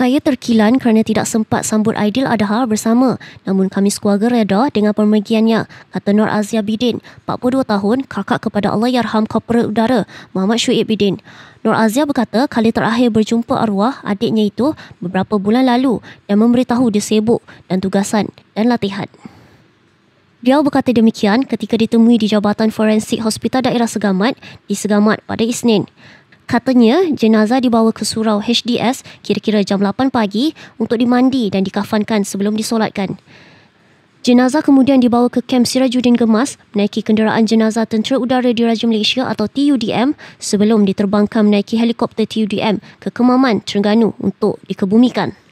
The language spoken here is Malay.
Saya terkilan kerana tidak sempat sambut Aidil Adha bersama. Namun kami sekeluarga reda dengan pemergiannya, kata Nur Azia Bidin, 42 tahun, kakak kepada Allah Yarham Korporat Udara, Muhammad Syuib Bidin. Nur Azia berkata kali terakhir berjumpa arwah adiknya itu beberapa bulan lalu dan memberitahu dia sibuk dan tugasan dan latihan. Dia berkata demikian ketika ditemui di Jabatan Forensik Hospital Daerah Segamat di Segamat pada Isnin. Katanya, jenazah dibawa ke surau HDS kira-kira jam 8 pagi untuk dimandi dan dikafankan sebelum disolatkan. Jenazah kemudian dibawa ke Kem Sirajuddin Gemas menaiki kenderaan jenazah Tentera Udara Diraja Malaysia atau TUDM sebelum diterbangkan menaiki helikopter TUDM ke Kemaman, Terengganu untuk dikebumikan.